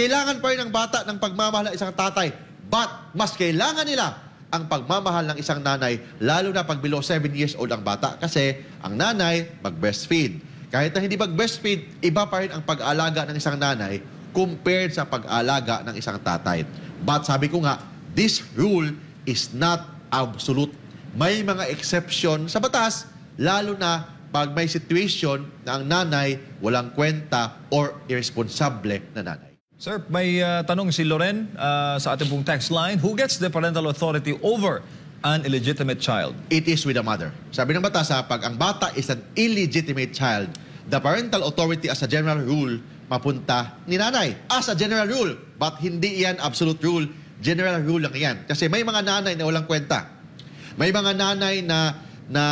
Kailangan pa rin ng bata ng pagmamahal ng isang tatay. But, mas kailangan nila ang pagmamahal ng isang nanay, lalo na pag below 7 years old ang bata kasi ang nanay mag-breastfeed. Kahit na hindi mag-breastfeed, iba pa rin ang pag-alaga ng isang nanay compared sa pag-alaga ng isang tatay. But sabi ko nga, this rule is not absolute. May mga exception sa batas, lalo na pag may situation na ang nanay walang kwenta or irresponsible na nanay. Sir, may uh, tanong si Loren uh, sa ating pong text line. Who gets the parental authority over an illegitimate child? It is with the mother. Sabi ng batas, pag ang bata is an illegitimate child, the parental authority as a general rule mapunta ni nanay. As a general rule. But hindi yan absolute rule. General rule lang yan. Kasi may mga nanay na walang kwenta. May mga nanay na, na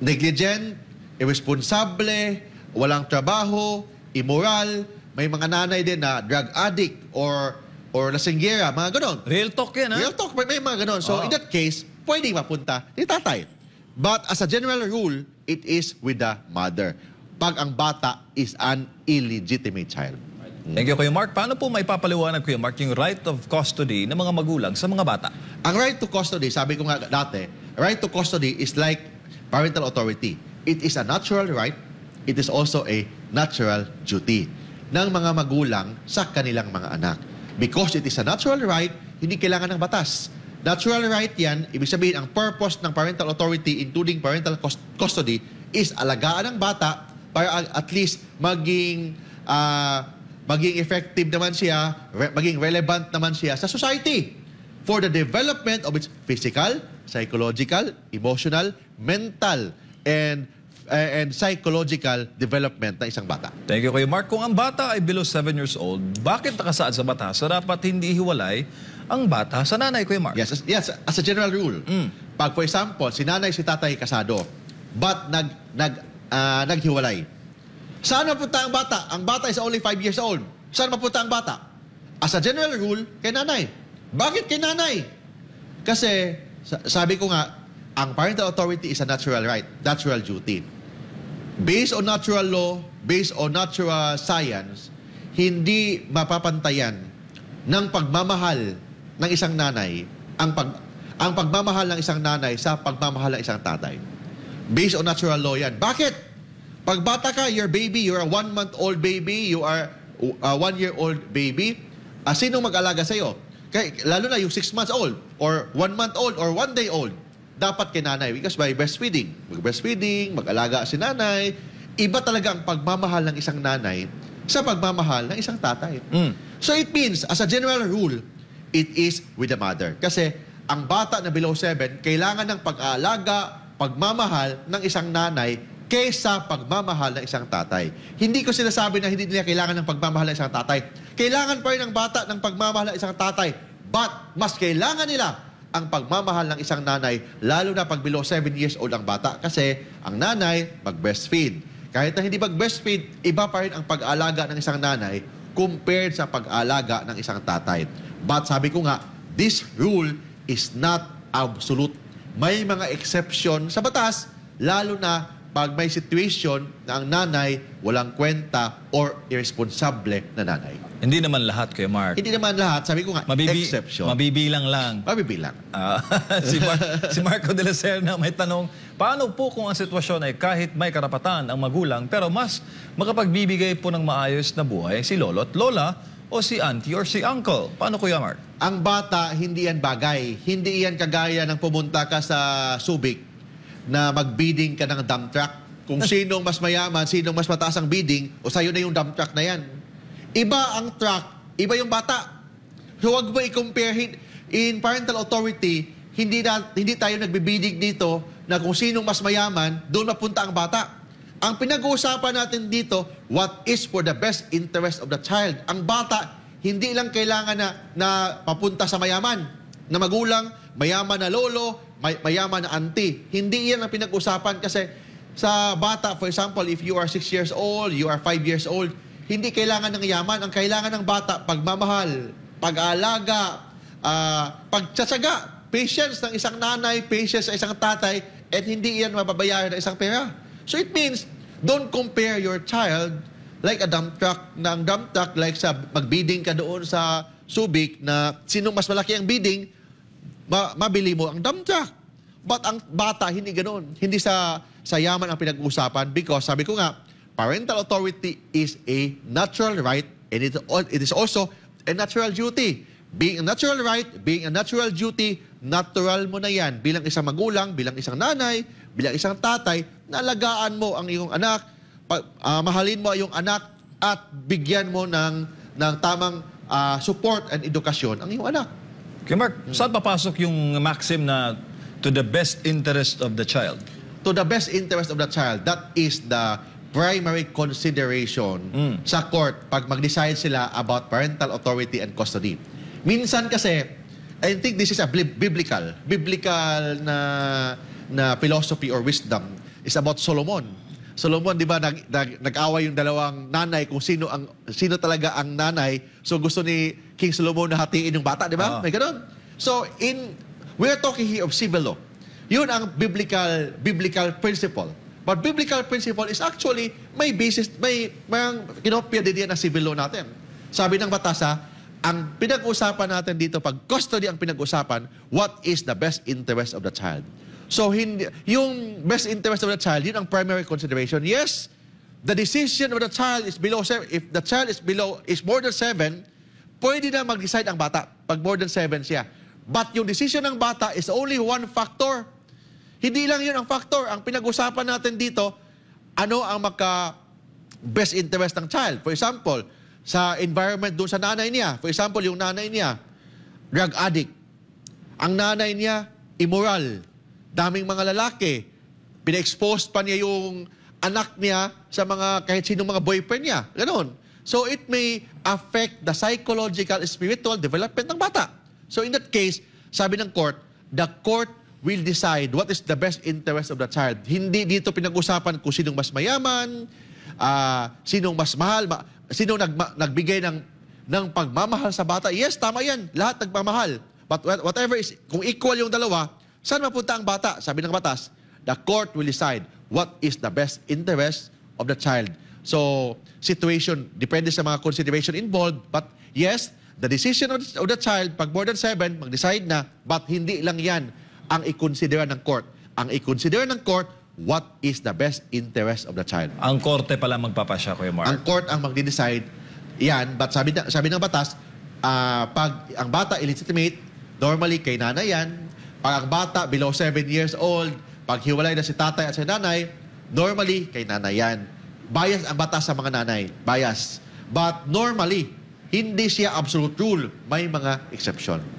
negligent, irresponsible, walang trabaho, immoral, may mga nanay din na drug addict or or lasingera, mga ganon. Real talk yan, ha? Real talk, may, may mga ganon. So, oh. in that case, pwedeng mapunta ni tatay. But as a general rule, it is with the mother. Pag ang bata is an illegitimate child. Mm. Thank you, Kuya Mark. Paano po may papaliwanag, Kuya Mark, yung right of custody ng mga magulang sa mga bata? Ang right to custody, sabi ko nga dati, right to custody is like parental authority. It is a natural right. It is also a natural duty ng mga magulang sa kanilang mga anak. Because it is a natural right, hindi kailangan ng batas. Natural right yan, ibig sabihin ang purpose ng parental authority including parental custody is alagaan ng bata para at least maging uh, maging effective naman siya, re- maging relevant naman siya sa society for the development of its physical, psychological, emotional, mental, and eh, and psychological development ng isang bata. Thank you, Kuya Mark. Kung ang bata ay below 7 years old, bakit nakasaad sa bata sa dapat hindi hiwalay ang bata sa nanay, Kuya Mark? Yes, as, yes, as a general rule. Mm. Pag, for example, si nanay si tatay kasado, but nag, nag, uh, naghiwalay. Saan mapunta ang bata? Ang bata is only 5 years old. Saan mapunta ang bata? As a general rule, kay nanay. Bakit kay nanay? Kasi, sabi ko nga, ang parental authority is a natural right, natural duty based on natural law, based on natural science, hindi mapapantayan ng pagmamahal ng isang nanay ang pag ang pagmamahal ng isang nanay sa pagmamahal ng isang tatay. Based on natural law yan. Bakit? Pag bata ka, you're baby, you're a one-month-old baby, you are a one-year-old baby, ah, sinong mag-alaga sa'yo? Kay, lalo na yung six months old, or one month old, or one day old dapat kay nanay because by breastfeeding, mag-breastfeeding, mag-alaga si nanay, iba talaga ang pagmamahal ng isang nanay sa pagmamahal ng isang tatay. Mm. So it means, as a general rule, it is with the mother. Kasi ang bata na below 7, kailangan ng pag-aalaga, pagmamahal ng isang nanay kaysa pagmamahal ng isang tatay. Hindi ko sinasabi na hindi nila kailangan ng pagmamahal ng isang tatay. Kailangan pa rin ng bata ng pagmamahal ng isang tatay. But, mas kailangan nila ang pagmamahal ng isang nanay, lalo na pag below 7 years old ang bata kasi ang nanay mag-breastfeed. Kahit na hindi mag-breastfeed, iba pa rin ang pag-alaga ng isang nanay compared sa pag-alaga ng isang tatay. But sabi ko nga, this rule is not absolute. May mga exception sa batas, lalo na pag may situation na ang nanay walang kwenta or irresponsible na nanay. Hindi naman lahat kay Mark. Hindi naman lahat. Sabi ko nga, Mabibi exception. Mabibilang lang. Mabibilang. Ah, si, Mar si Marco de la Serna may tanong, paano po kung ang sitwasyon ay kahit may karapatan ang magulang pero mas makapagbibigay po ng maayos na buhay si lolo at lola o si auntie or si uncle? Paano Kuya Mark? Ang bata, hindi yan bagay. Hindi yan kagaya ng pumunta ka sa Subic na mag-bidding ka ng dump truck. Kung sinong mas mayaman, sinong mas mataas ang bidding, o sa'yo na yung dump truck na yan. Iba ang truck, iba yung bata. So huwag mo i-compare in parental authority, hindi, na, hindi tayo nagbibidig dito na kung sinong mas mayaman, doon mapunta ang bata. Ang pinag-uusapan natin dito, what is for the best interest of the child. Ang bata, hindi lang kailangan na, na papunta sa mayaman, na magulang, mayaman na lolo, may, mayaman na auntie. Hindi yan ang pinag-usapan kasi sa bata, for example, if you are 6 years old, you are 5 years old, hindi kailangan ng yaman. Ang kailangan ng bata, pagmamahal, pag alaga uh, ah, pagtsatsaga, patience ng isang nanay, patience sa isang tatay, and hindi yan mababayaran ng isang pera. So it means, don't compare your child like a dump truck na dump truck, like sa magbidding ka doon sa Subic na sino mas malaki ang bidding, ba mabili mo ang damjak. But ang bata, hindi ganun. Hindi sa, sa yaman ang pinag-uusapan because sabi ko nga, parental authority is a natural right and it, it is also a natural duty. Being a natural right, being a natural duty, natural mo na yan. Bilang isang magulang, bilang isang nanay, bilang isang tatay, nalagaan mo ang iyong anak, pag, uh, ah, mahalin mo ang anak, at bigyan mo ng, ng tamang uh, support and edukasyon ang iyong anak. Kaya Mark, saan papasok yung maxim na to the best interest of the child? To the best interest of the child, that is the primary consideration Mm. sa court pag mag-decide sila about parental authority and custody. Minsan kasi, I think this is a biblical, biblical na na philosophy or wisdom is about Solomon. Solomon, di ba, nag, nag, nag-away yung dalawang nanay kung sino ang sino talaga ang nanay. So gusto ni King Solomon na hatiin yung bata, di ba? Uh-huh. May ganun. So in we are talking here of civil law. Yun ang biblical biblical principle. But biblical principle is actually may basis, may mayang kinopia din yan ang civil law natin. Sabi ng batasa, ang pinag-usapan natin dito, pag custody ang pinag-usapan, what is the best interest of the child? So, hindi, yung best interest of the child, yun ang primary consideration. Yes, the decision of the child is below seven. If the child is below, is more than 7, pwede na mag-decide ang bata pag more than 7 siya. But yung decision ng bata is only one factor. Hindi lang yun ang factor. Ang pinag-usapan natin dito, ano ang maka best interest ng child. For example, sa environment doon sa nanay niya. For example, yung nanay niya, drug addict. Ang nanay niya, immoral daming mga lalaki. Pina-expose pa niya yung anak niya sa mga kahit sinong mga boyfriend niya. Ganon. So it may affect the psychological, spiritual development ng bata. So in that case, sabi ng court, the court will decide what is the best interest of the child. Hindi dito pinag-usapan kung sinong mas mayaman, uh, sinong mas mahal, ma- sinong nag- nagbigay ng, ng pagmamahal sa bata. Yes, tama yan. Lahat nagmamahal. But whatever is, kung equal yung dalawa, Saan mapunta ang bata? Sabi ng batas, the court will decide what is the best interest of the child. So, situation, depende sa mga consideration involved. But yes, the decision of the, of the child, pag more than seven, mag-decide na, but hindi lang yan ang ikonsidera ng court. Ang ikonsidera ng court, what is the best interest of the child. Ang korte pala magpapasya, Kuya Mark. Ang court ang magde-decide yan. But sabi, na, sabi ng batas, uh, ah, pag ang bata illegitimate, normally kay nanay yan, pag ang bata, below 7 years old, paghiwalay hiwalay na si tatay at si nanay, normally, kay nanay yan. Bias ang batas sa mga nanay. Bias. But normally, hindi siya absolute rule. May mga exception.